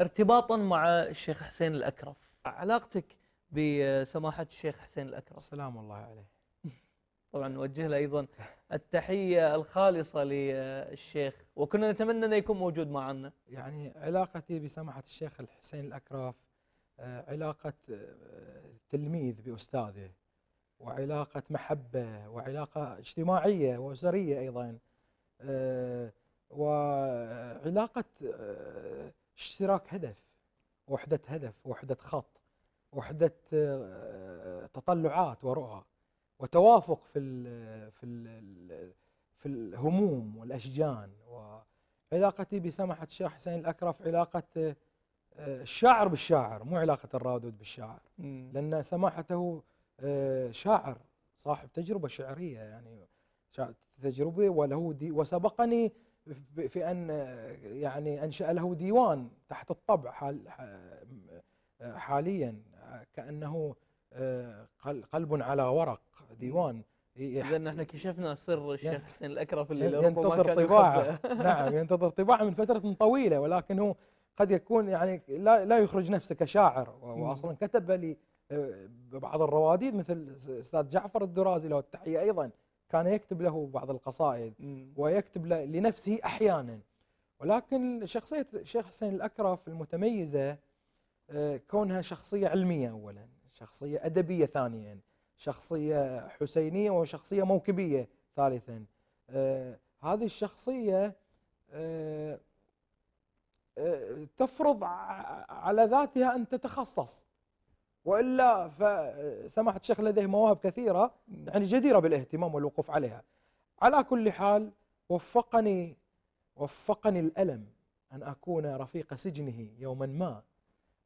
ارتباطا مع الشيخ حسين الأكرف علاقتك بسماحة الشيخ حسين الأكرم سلام الله عليه طبعا نوجه له أيضا التحية الخالصة للشيخ وكنا نتمنى أنه يكون موجود معنا يعني علاقتي بسماحة الشيخ الحسين الأكرف آه، علاقة آه، تلميذ بأستاذه وعلاقة محبة وعلاقة اجتماعية وأسرية أيضا آه، وعلاقة اشتراك هدف وحدة هدف وحدة خط وحدة آه، تطلعات ورؤى وتوافق في الـ في الـ في الهموم والاشجان وعلاقتي بسماحه الشيخ حسين الاكرف علاقه آه، الشاعر بالشاعر مو علاقه الرادود بالشاعر لان سماحته آه، شاعر صاحب تجربه شعريه يعني تجربه وله دي وسبقني في أن يعني أنشأ له ديوان تحت الطبع حال حاليا كأنه آه، قلب على ورق ديوان اذا نحن كشفنا سر الشيخ حسين الاكرف اللي ينتظر طباعه نعم ينتظر طباعه من فتره طويله ولكن هو قد يكون يعني لا لا يخرج نفسه كشاعر واصلا كتب لي آه، بعض الرواديد مثل استاذ جعفر الدرازي له التحيه ايضا كان يكتب له بعض القصائد ويكتب لنفسه احيانا ولكن شخصيه الشيخ حسين الاكرف المتميزه آه، كونها شخصيه علميه اولا شخصيه ادبيه ثانيا شخصيه حسينيه وشخصيه موكبيه ثالثا آه، هذه الشخصيه آه، تفرض على ذاتها ان تتخصص والا فسماحه الشيخ لديه مواهب كثيره نعم. يعني جديره بالاهتمام والوقوف عليها. على كل حال وفقني وفقني الالم ان اكون رفيق سجنه يوما ما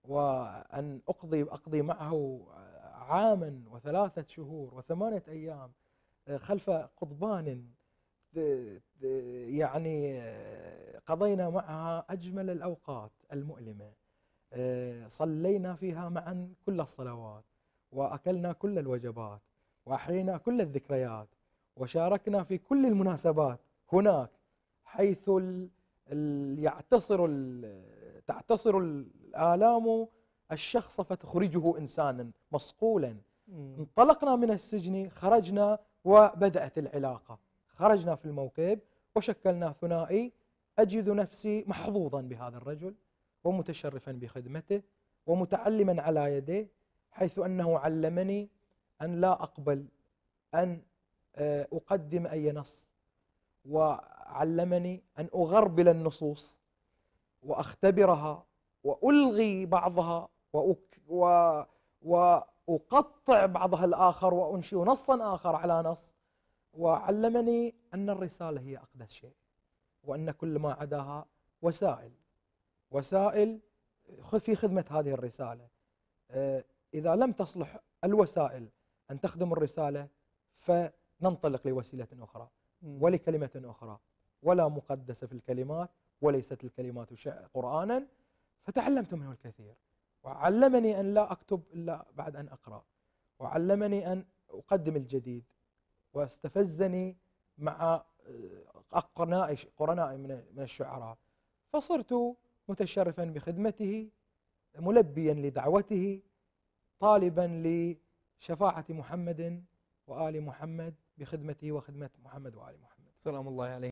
وان اقضي اقضي معه عاما وثلاثه شهور وثمانيه ايام خلف قضبان يعني قضينا معها اجمل الاوقات المؤلمه آه، صلينا فيها معا كل الصلوات واكلنا كل الوجبات واحيينا كل الذكريات وشاركنا في كل المناسبات هناك حيث ال ال يعتصر الـ تعتصر الالام الشخص فتخرجه انسانا مصقولا انطلقنا من السجن خرجنا وبدات العلاقه خرجنا في الموكب وشكلنا ثنائي اجد نفسي محظوظا بهذا الرجل ومتشرفا بخدمته ومتعلما على يديه حيث انه علمني ان لا اقبل ان آه، اقدم اي نص وعلمني ان اغربل النصوص واختبرها والغي بعضها واقطع بعضها الاخر وانشئ نصا اخر على نص وعلمني ان الرساله هي اقدس شيء وان كل ما عداها وسائل وسائل في خدمة هذه الرسالة آه، إذا لم تصلح الوسائل أن تخدم الرسالة فننطلق لوسيلة أخرى ولكلمة أخرى ولا مقدسة في الكلمات وليست الكلمات قرآنا فتعلمت منه الكثير وعلمني أن لا أكتب إلا بعد أن أقرأ وعلمني أن أقدم الجديد واستفزني مع آه، قرنائي من الشعراء فصرت متشرفا بخدمته ملبيا لدعوته طالبا لشفاعة محمد وآل محمد بخدمته وخدمة محمد وآل محمد سلام الله عليه